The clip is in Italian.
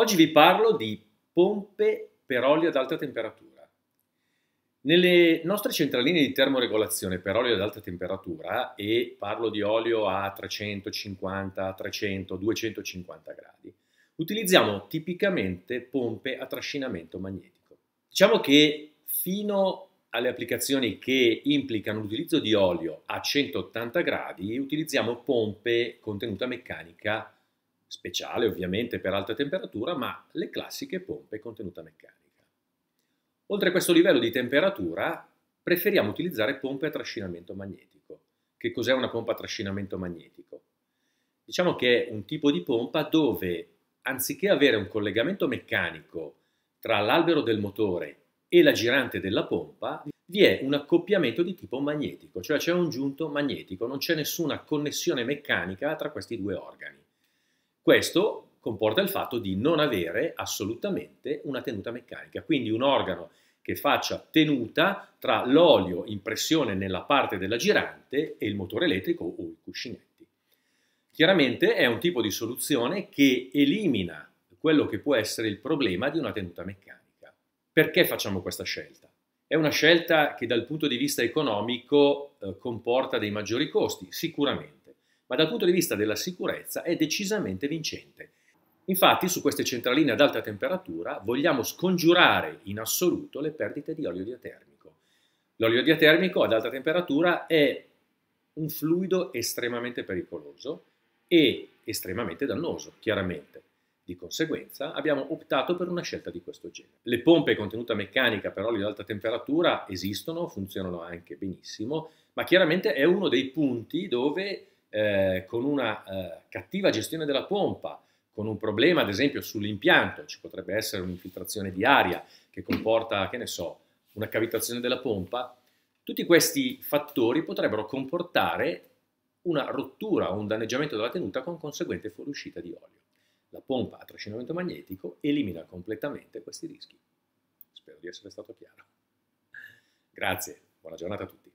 Oggi vi parlo di pompe per olio ad alta temperatura. Nelle nostre centraline di termoregolazione per olio ad alta temperatura, e parlo di olio a 350, 300, 250 gradi, utilizziamo tipicamente pompe a trascinamento magnetico. Diciamo che fino alle applicazioni che implicano l'utilizzo di olio a 180 gradi, utilizziamo pompe con tenuta meccanica speciale ovviamente per alta temperatura, ma le classiche pompe contenuta meccanica. Oltre a questo livello di temperatura, preferiamo utilizzare pompe a trascinamento magnetico. Che cos'è una pompa a trascinamento magnetico? Diciamo che è un tipo di pompa dove, anziché avere un collegamento meccanico tra l'albero del motore e la girante della pompa, vi è un accoppiamento di tipo magnetico, cioè c'è un giunto magnetico, non c'è nessuna connessione meccanica tra questi due organi. Questo comporta il fatto di non avere assolutamente una tenuta meccanica, quindi un organo che faccia tenuta tra l'olio in pressione nella parte della girante e il motore elettrico o i cuscinetti. Chiaramente è un tipo di soluzione che elimina quello che può essere il problema di una tenuta meccanica. Perché facciamo questa scelta? È una scelta che dal punto di vista economico eh, comporta dei maggiori costi, sicuramente ma dal punto di vista della sicurezza è decisamente vincente. Infatti su queste centraline ad alta temperatura vogliamo scongiurare in assoluto le perdite di olio diatermico. L'olio diatermico ad alta temperatura è un fluido estremamente pericoloso e estremamente dannoso, chiaramente. Di conseguenza abbiamo optato per una scelta di questo genere. Le pompe contenuta meccanica per olio ad alta temperatura esistono, funzionano anche benissimo, ma chiaramente è uno dei punti dove eh, con una eh, cattiva gestione della pompa, con un problema ad esempio sull'impianto, ci potrebbe essere un'infiltrazione di aria che comporta, che ne so, una cavitazione della pompa, tutti questi fattori potrebbero comportare una rottura o un danneggiamento della tenuta con conseguente fuoriuscita di olio. La pompa a trascinamento magnetico elimina completamente questi rischi. Spero di essere stato chiaro. Grazie, buona giornata a tutti.